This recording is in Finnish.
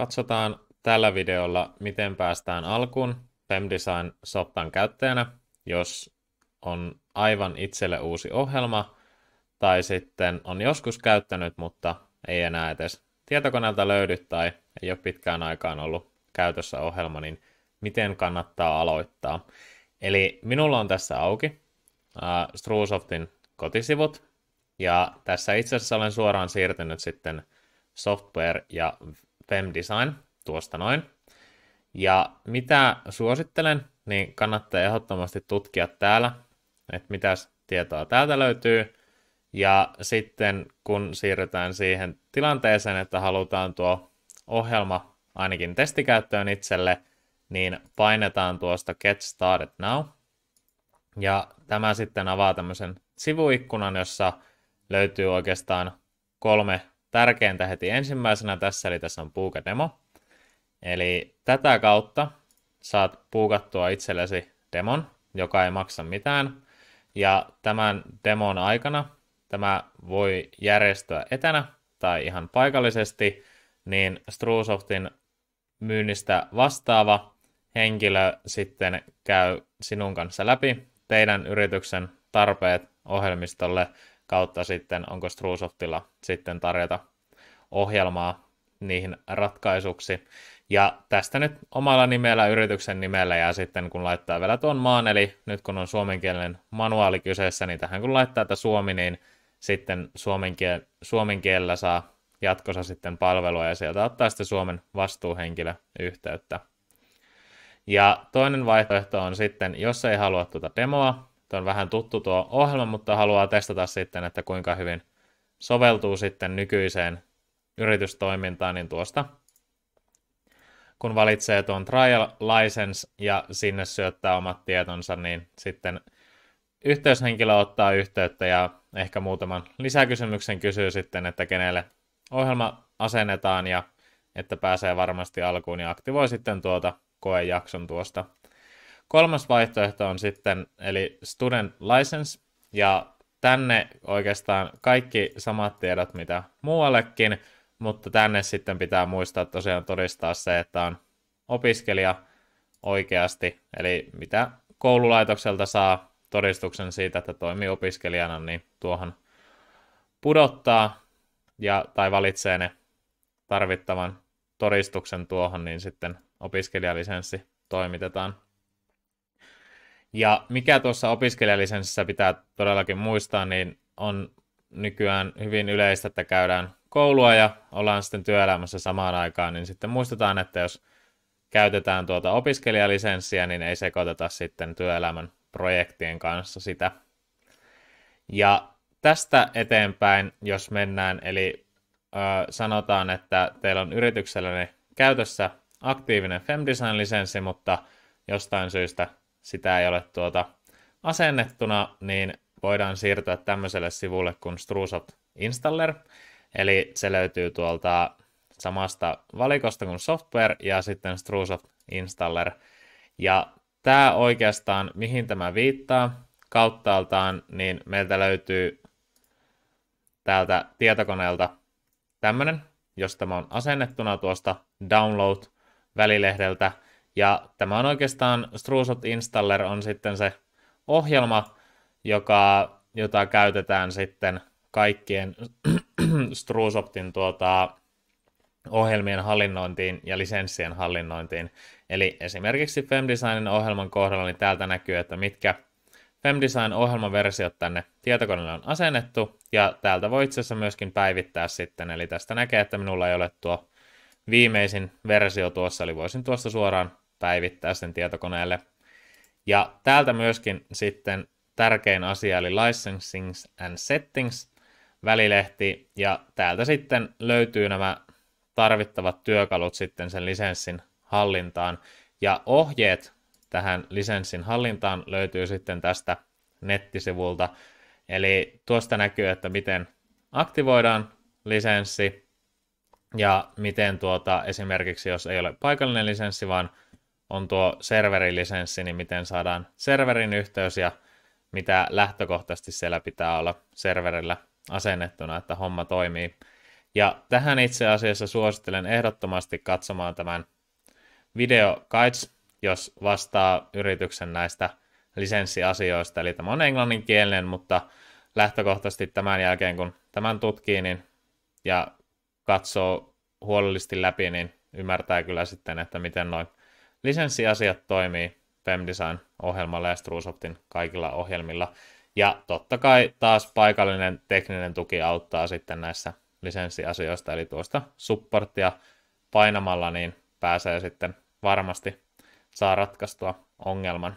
Katsotaan tällä videolla, miten päästään alkuun Femdesign Sottan käyttäjänä, jos on aivan itselle uusi ohjelma tai sitten on joskus käyttänyt, mutta ei enää edes tietokoneelta löydy tai ei ole pitkään aikaan ollut käytössä ohjelma, niin miten kannattaa aloittaa. Eli minulla on tässä auki äh, Struusoftin kotisivut, ja tässä itse asiassa olen suoraan siirtynyt sitten software- ja PEM Design, tuosta noin. Ja mitä suosittelen, niin kannattaa ehdottomasti tutkia täällä, että mitä tietoa täältä löytyy. Ja sitten kun siirrytään siihen tilanteeseen, että halutaan tuo ohjelma ainakin testikäyttöön itselle, niin painetaan tuosta Get Started Now. Ja tämä sitten avaa tämmöisen sivuikkunan, jossa löytyy oikeastaan kolme tärkeintä heti ensimmäisenä tässä, eli tässä on puukademo. Eli tätä kautta saat puukattua itsellesi demon, joka ei maksa mitään. Ja tämän demon aikana tämä voi järjestyä etänä tai ihan paikallisesti, niin Struusoftin myynnistä vastaava henkilö sitten käy sinun kanssa läpi teidän yrityksen tarpeet ohjelmistolle kautta sitten onko Struusoftilla sitten tarjota ohjelmaa niihin ratkaisuksi. Ja tästä nyt omalla nimellä, yrityksen nimellä ja sitten kun laittaa vielä tuon maan, eli nyt kun on suomenkielinen manuaali kyseessä, niin tähän kun laittaa että suomi, niin sitten suomen, kiel- suomen kielellä saa jatkossa sitten palvelua ja sieltä ottaa sitten Suomen vastuuhenkilö yhteyttä. Ja toinen vaihtoehto on sitten, jos ei halua tuota demoa, Tuo on vähän tuttu tuo ohjelma, mutta haluaa testata sitten, että kuinka hyvin soveltuu sitten nykyiseen yritystoimintaan, niin tuosta kun valitsee tuon trial license ja sinne syöttää omat tietonsa, niin sitten yhteyshenkilö ottaa yhteyttä ja ehkä muutaman lisäkysymyksen kysyy sitten, että kenelle ohjelma asennetaan ja että pääsee varmasti alkuun ja aktivoi sitten tuota koejakson tuosta Kolmas vaihtoehto on sitten, eli student license, ja tänne oikeastaan kaikki samat tiedot, mitä muuallekin, mutta tänne sitten pitää muistaa tosiaan todistaa se, että on opiskelija oikeasti, eli mitä koululaitokselta saa todistuksen siitä, että toimii opiskelijana, niin tuohon pudottaa ja, tai valitsee ne tarvittavan todistuksen tuohon, niin sitten opiskelijalisenssi toimitetaan ja mikä tuossa opiskelijalisenssissä pitää todellakin muistaa, niin on nykyään hyvin yleistä, että käydään koulua ja ollaan sitten työelämässä samaan aikaan, niin sitten muistetaan, että jos käytetään tuota opiskelijalisenssiä, niin ei sekoiteta sitten työelämän projektien kanssa sitä. Ja tästä eteenpäin, jos mennään, eli ö, sanotaan, että teillä on yrityksellä käytössä aktiivinen FemDesign-lisenssi, mutta jostain syystä sitä ei ole tuota asennettuna, niin voidaan siirtyä tämmöiselle sivulle kuin Struusot Installer. Eli se löytyy tuolta samasta valikosta kuin software ja sitten Struusot Installer. Ja tämä oikeastaan, mihin tämä viittaa kauttaaltaan, niin meiltä löytyy täältä tietokoneelta tämmöinen, jos tämä on asennettuna tuosta download-välilehdeltä, ja tämä on oikeastaan, Struusot Installer on sitten se ohjelma, joka, jota käytetään sitten kaikkien Struusoptin tuota, ohjelmien hallinnointiin ja lisenssien hallinnointiin. Eli esimerkiksi FemDesignin ohjelman kohdalla niin täältä näkyy, että mitkä FemDesign-ohjelmaversiot tänne tietokoneelle on asennettu, ja täältä voi itse asiassa myöskin päivittää sitten, eli tästä näkee, että minulla ei ole tuo viimeisin versio tuossa, eli voisin tuosta suoraan päivittää sen tietokoneelle. Ja täältä myöskin sitten tärkein asia eli Licensing and Settings välilehti, ja täältä sitten löytyy nämä tarvittavat työkalut sitten sen lisenssin hallintaan, ja ohjeet tähän lisenssin hallintaan löytyy sitten tästä nettisivulta, eli tuosta näkyy, että miten aktivoidaan lisenssi, ja miten tuota, esimerkiksi jos ei ole paikallinen lisenssi, vaan on tuo serverilisenssi, niin miten saadaan serverin yhteys ja mitä lähtökohtaisesti siellä pitää olla serverillä asennettuna, että homma toimii. Ja tähän itse asiassa suosittelen ehdottomasti katsomaan tämän video guides, jos vastaa yrityksen näistä lisenssiasioista. Eli tämä on englanninkielinen, mutta lähtökohtaisesti tämän jälkeen, kun tämän tutkii niin, ja katsoo huolellisesti läpi, niin ymmärtää kyllä sitten, että miten noin Lisenssiasiat toimii Femdesign ohjelmalla ja Struusoptin kaikilla ohjelmilla. Ja totta kai taas paikallinen tekninen tuki auttaa sitten näissä lisenssiasioista, eli tuosta supporttia painamalla niin pääsee sitten varmasti saa ratkaistua ongelman